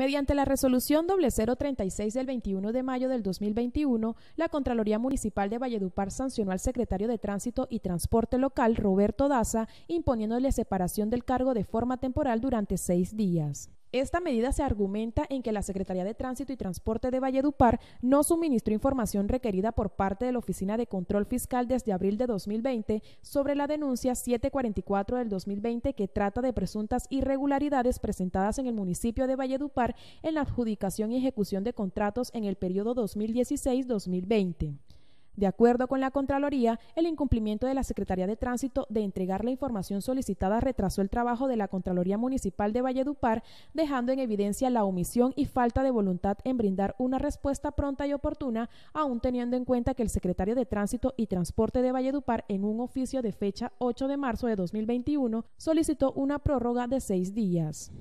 Mediante la resolución 0036 del 21 de mayo del 2021, la Contraloría Municipal de Valledupar sancionó al secretario de Tránsito y Transporte Local, Roberto Daza, imponiéndole separación del cargo de forma temporal durante seis días. Esta medida se argumenta en que la Secretaría de Tránsito y Transporte de Valledupar no suministró información requerida por parte de la Oficina de Control Fiscal desde abril de 2020 sobre la denuncia 744 del 2020 que trata de presuntas irregularidades presentadas en el municipio de Valledupar en la adjudicación y ejecución de contratos en el periodo 2016-2020. De acuerdo con la Contraloría, el incumplimiento de la Secretaría de Tránsito de entregar la información solicitada retrasó el trabajo de la Contraloría Municipal de Valledupar, dejando en evidencia la omisión y falta de voluntad en brindar una respuesta pronta y oportuna, aún teniendo en cuenta que el secretario de Tránsito y Transporte de Valledupar, en un oficio de fecha 8 de marzo de 2021, solicitó una prórroga de seis días.